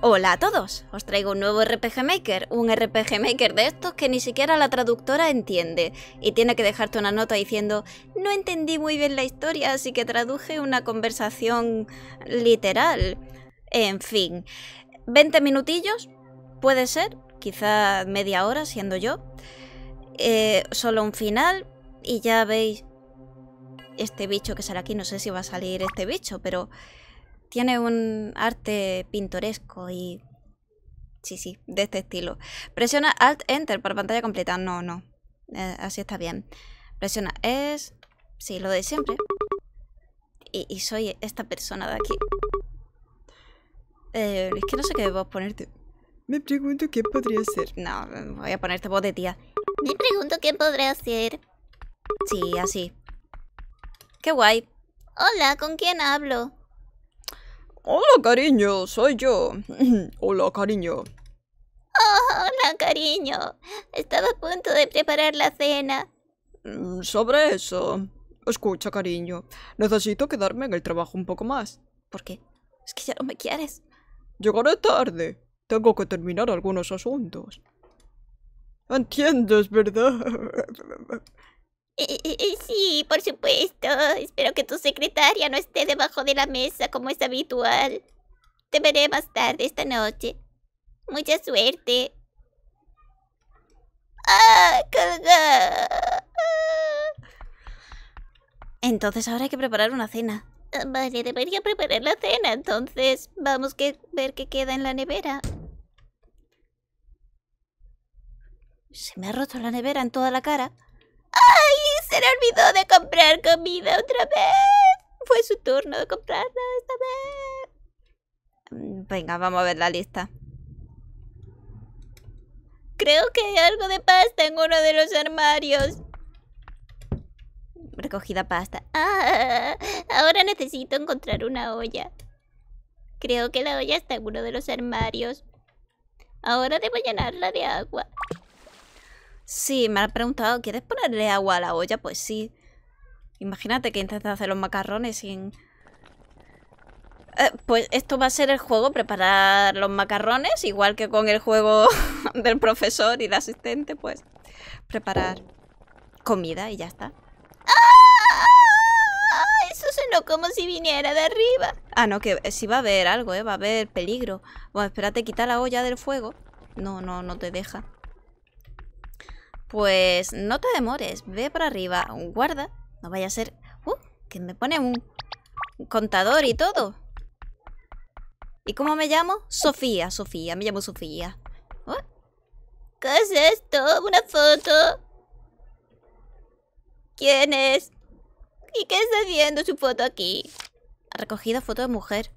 Hola a todos, os traigo un nuevo RPG Maker, un RPG Maker de estos que ni siquiera la traductora entiende y tiene que dejarte una nota diciendo no entendí muy bien la historia así que traduje una conversación literal. En fin, 20 minutillos, puede ser, quizá media hora siendo yo, eh, solo un final y ya veis este bicho que sale aquí, no sé si va a salir este bicho, pero tiene un arte pintoresco y... Sí, sí, de este estilo. Presiona Alt Enter para pantalla completa. No, no. Eh, así está bien. Presiona es... Sí, lo de siempre. Y, soy esta persona de aquí. Eh, es que no sé qué voz ponerte. Me pregunto qué podría ser. No, voy a ponerte voz de tía. Me pregunto qué podría ser. Sí, así. Qué guay. Hola, ¿con quién hablo? Hola, cariño, soy yo. Hola, cariño. Oh, hola, cariño. Estaba a punto de preparar la cena. Mm, sobre eso. Escucha, cariño. Necesito quedarme en el trabajo un poco más. ¿Por qué? Es que ya no me quieres. Llegaré tarde. Tengo que terminar algunos asuntos. ¿Entiendes, verdad? Eh, eh, sí, por supuesto. Espero que tu secretaria no esté debajo de la mesa como es habitual. Te veré más tarde esta noche. Mucha suerte. ¡Ah, Entonces ahora hay que preparar una cena. Ah, vale, debería preparar la cena, entonces vamos a ver qué queda en la nevera. Se me ha roto la nevera en toda la cara. ¡Ay! Se le olvidó de comprar comida otra vez. Fue su turno de comprarla esta vez. Mm, venga, vamos a ver la lista. Creo que hay algo de pasta en uno de los armarios. Recogida pasta. Ah, ahora necesito encontrar una olla. Creo que la olla está en uno de los armarios. Ahora debo llenarla de agua. Sí, me ha preguntado, ¿quieres ponerle agua a la olla? Pues sí. Imagínate que intentas hacer los macarrones sin... Eh, pues esto va a ser el juego, preparar los macarrones, igual que con el juego del profesor y la asistente, pues preparar comida y ya está. ¡Ah! Eso sonó como si viniera de arriba. Ah, no, que eh, sí va a haber algo, ¿eh? va a haber peligro. Bueno, espérate, quita la olla del fuego. No, no, no te deja. Pues no te demores, ve por arriba, guarda, no vaya a ser... ¡Uh! Que me pone un contador y todo. ¿Y cómo me llamo? Sofía, Sofía, me llamo Sofía. Oh, ¿Qué es esto? ¿Una foto? ¿Quién es? ¿Y qué está viendo su foto aquí? Ha recogido foto de mujer.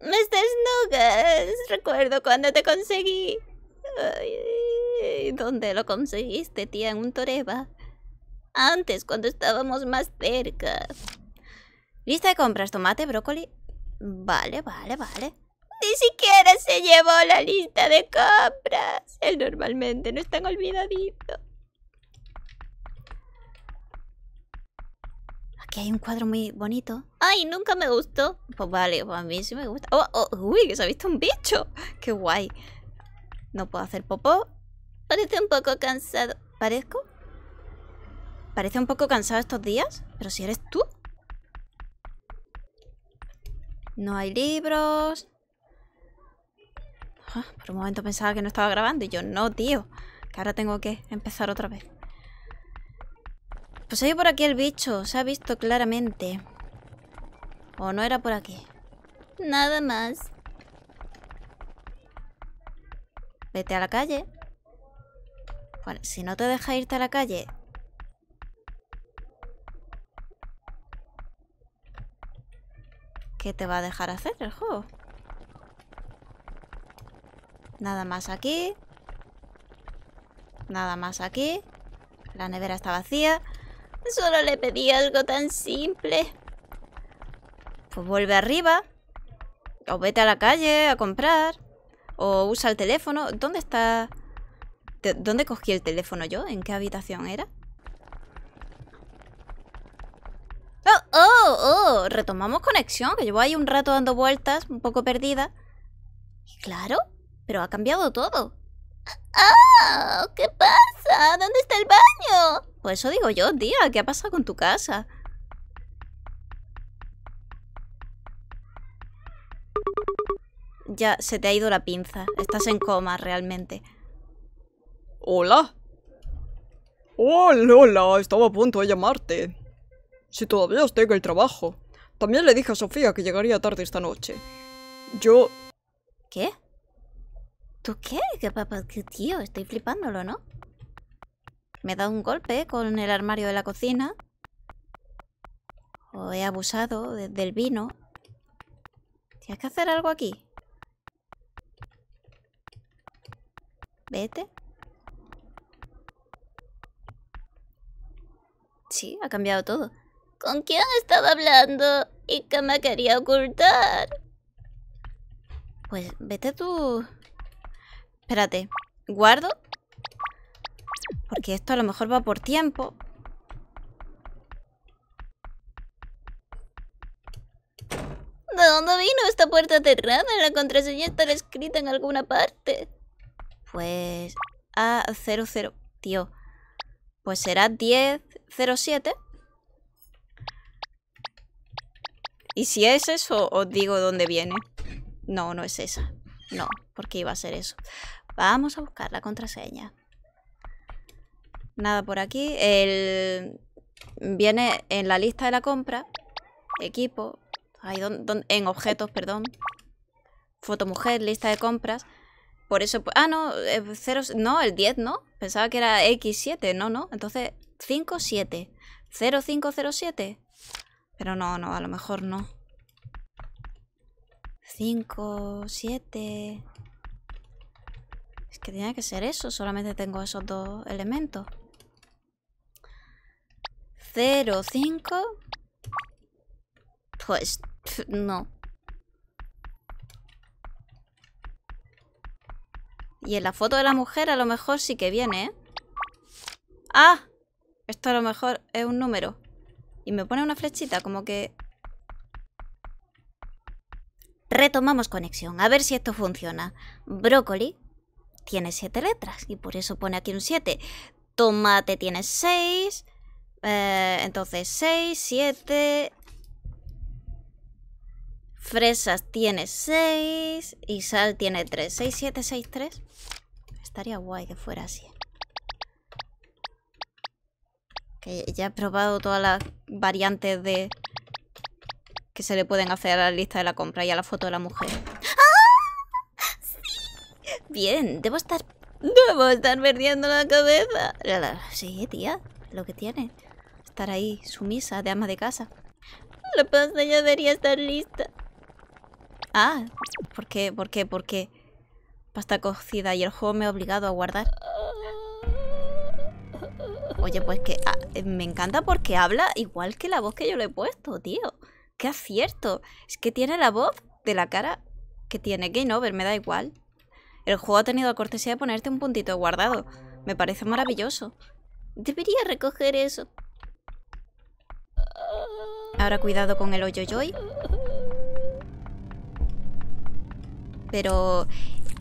Mr. Snuggles, recuerdo cuando te conseguí. Ay, ¿Dónde lo conseguiste, tía? ¿En un toreba? Antes, cuando estábamos más cerca. ¿Lista de compras? ¿Tomate, brócoli? Vale, vale, vale. Ni siquiera se llevó la lista de compras. Él normalmente no es tan olvidadito. Aquí hay un cuadro muy bonito. ¡Ay, nunca me gustó! Pues vale, pues a mí sí me gusta. Oh, oh, ¡Uy, que se ha visto un bicho! ¡Qué guay! No puedo hacer popó. Parece un poco cansado. ¿Parezco? ¿Parece un poco cansado estos días? ¿Pero si eres tú? No hay libros. Ah, por un momento pensaba que no estaba grabando y yo, no, tío. Que ahora tengo que empezar otra vez. Pues hay por aquí el bicho. Se ha visto claramente. ¿O no era por aquí? Nada más. Vete a la calle. Bueno, si no te deja irte a la calle... ¿Qué te va a dejar hacer el juego? Nada más aquí. Nada más aquí. La nevera está vacía. Solo le pedí algo tan simple. Pues vuelve arriba. O vete a la calle a comprar. O usa el teléfono. ¿Dónde está? ¿Dónde cogí el teléfono yo? ¿En qué habitación era? ¡Oh, oh, oh! Retomamos conexión, que llevo ahí un rato dando vueltas, un poco perdida. claro, pero ha cambiado todo. ¡Ah! ¿Qué pasa? ¿Dónde está el baño? Pues eso digo yo, tía, ¿qué ha pasado con tu casa? Ya, se te ha ido la pinza. Estás en coma, realmente. ¿Hola? Hola, hola, estaba a punto de llamarte. Si todavía os tengo el trabajo. También le dije a Sofía que llegaría tarde esta noche. Yo... ¿Qué? ¿Tú qué? ¿Qué papá? ¿Qué tío? Estoy flipándolo, ¿no? Me he dado un golpe con el armario de la cocina. O he abusado del vino. ¿Tienes que hacer algo aquí? Vete. Sí, ha cambiado todo. ¿Con quién estaba hablando? ¿Y qué me quería ocultar? Pues vete tú... Espérate, ¿guardo? Porque esto a lo mejor va por tiempo. ¿De dónde vino esta puerta cerrada? La contraseña está escrita en alguna parte. Pues... A00. Tío. Pues será 10, 07. Y si es eso, os digo dónde viene. No, no es esa. No, porque iba a ser eso. Vamos a buscar la contraseña. Nada por aquí. El... Viene en la lista de la compra. Equipo. en objetos, perdón. Fotomujer, lista de compras. Por eso... Ah, no, eh, no, el 10, ¿no? Pensaba que era X7, no, no. Entonces, 5, 7. 0, 5, 0, 7. Pero no, no, a lo mejor no. 5, 7. Es que tiene que ser eso. Solamente tengo esos dos elementos. 0, 5. Pues no. Y en la foto de la mujer a lo mejor sí que viene, ¿eh? ¡Ah! Esto a lo mejor es un número. Y me pone una flechita, como que... Retomamos conexión, a ver si esto funciona. Brócoli tiene 7 letras y por eso pone aquí un 7. Tomate tiene 6. Eh, entonces 6, 7... Fresas tiene 6 y sal tiene 3. 6, 7, 6, 3. Estaría guay que fuera así. Que ya he probado todas las variantes de... Que se le pueden hacer a la lista de la compra y a la foto de la mujer. ¡Ah! ¡Sí! Bien, debo estar... Debo estar perdiendo la cabeza. Sí, tía, lo que tiene. Estar ahí, sumisa, de ama de casa. La pasta ya debería estar lista. Ah, ¿por qué? ¿Por qué? ¿Por qué? Pasta cocida y el juego me ha obligado a guardar. Oye, pues que ah, eh, me encanta porque habla igual que la voz que yo le he puesto, tío. ¡Qué acierto! Es que tiene la voz de la cara que tiene Game Over, me da igual. El juego ha tenido la cortesía de ponerte un puntito guardado. Me parece maravilloso. Debería recoger eso. Ahora cuidado con el hoyo Joy. Pero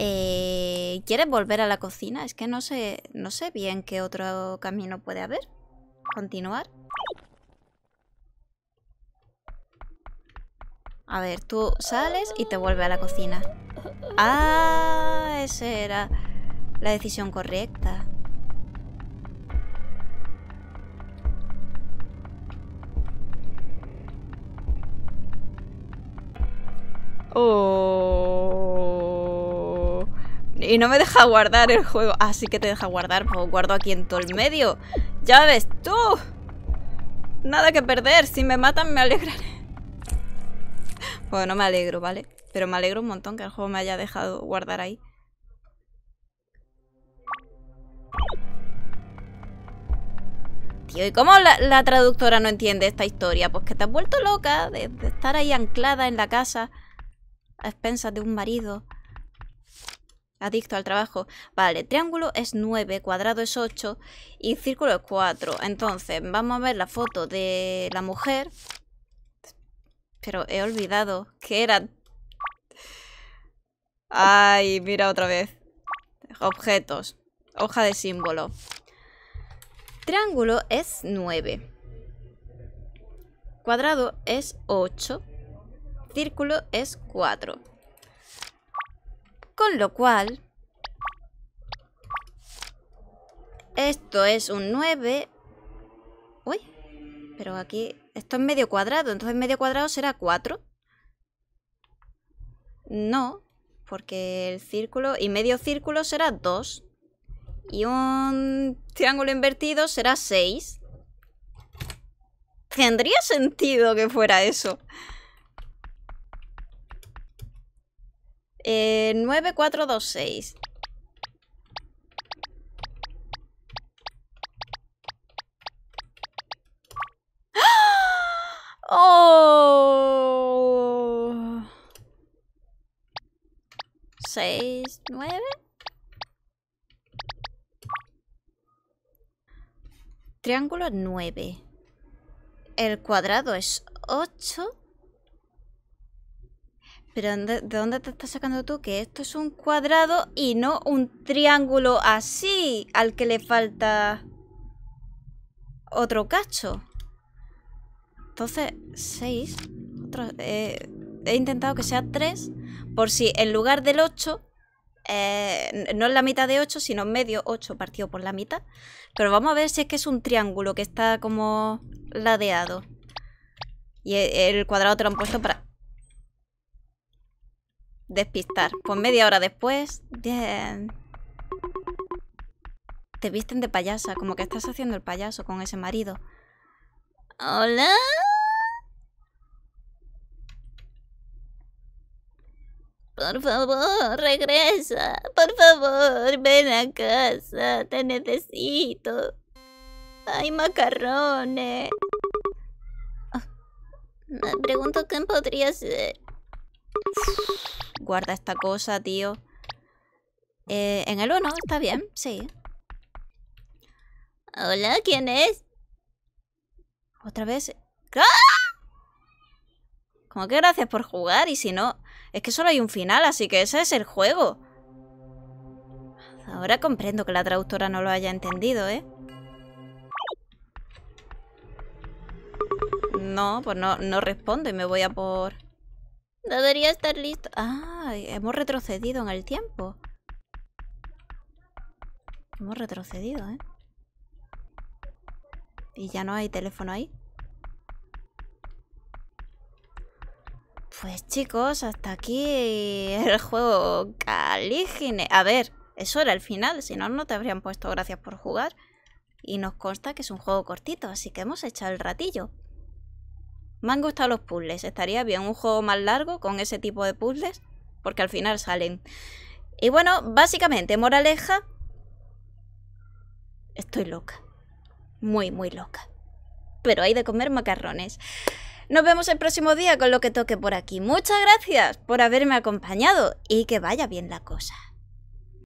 eh, ¿Quieres volver a la cocina? Es que no sé, no sé bien qué otro camino puede haber. Continuar. A ver, tú sales y te vuelve a la cocina. Ah, esa era la decisión correcta. Y no me deja guardar el juego. Así ah, que te deja guardar, pues guardo aquí en todo el medio. Ya ves tú. Nada que perder. Si me matan me alegraré. Bueno, no me alegro, ¿vale? Pero me alegro un montón que el juego me haya dejado guardar ahí. Tío, ¿y cómo la, traductora no entiende esta historia? Pues que te has vuelto loca de estar ahí anclada en la casa a expensas de un marido adicto al trabajo. Vale, triángulo es 9, cuadrado es 8 y círculo es 4. Entonces, vamos a ver la foto de la mujer. Pero he olvidado que era... Ay, mira otra vez. Objetos. Hoja de símbolo. Triángulo es 9. Cuadrado es 8. Círculo es 4. Con lo cual, esto es un 9. Uy, pero aquí, esto es medio cuadrado, entonces medio cuadrado será 4. No, porque el círculo y medio círculo será 2. Y un triángulo invertido será 6. Tendría sentido que fuera eso. Eh, e 9426. ¡Ah! Oh. 69. Triángulo 9. El cuadrado es 8. ¿de dónde te estás sacando tú que esto es un cuadrado y no un triángulo así al que le falta otro cacho? Entonces, 6. Eh, he intentado que sea 3 por si en lugar del 8 eh, no es la mitad de 8, sino medio 8 partido por la mitad. Pero vamos a ver si es que es un triángulo que está como ladeado. Y el cuadrado te lo han puesto para Despistar. Pues media hora después... Bien. Te visten de payasa, como que estás haciendo el payaso con ese marido. ¿Hola? Por favor, regresa. Por favor, ven a casa. Te necesito. Hay macarrones. Ah, me pregunto quién podría ser guarda esta cosa, tío. Eh, en el 1, está bien, sí. Hola, ¿quién es? Otra vez. ¡Ah! Como que gracias por jugar y si no... Es que solo hay un final, así que ese es el juego. Ahora comprendo que la traductora no lo haya entendido, ¿eh? No, pues no, no respondo y me voy a por... Debería estar listo. Ah, hemos retrocedido en el tiempo. Hemos retrocedido, ¿eh? Y ya no hay teléfono ahí. Pues chicos, hasta aquí el juego Calígine. A ver, eso era el final, si no, no te habrían puesto gracias por jugar. Y nos consta que es un juego cortito, así que hemos echado el ratillo. Me han gustado los puzzles. Estaría bien un juego más largo con ese tipo de puzzles, porque al final salen. Y bueno, básicamente, moraleja, estoy loca. Muy, muy loca. Pero hay de comer macarrones. Nos vemos el próximo día con lo que toque por aquí. Muchas gracias por haberme acompañado y que vaya bien la cosa.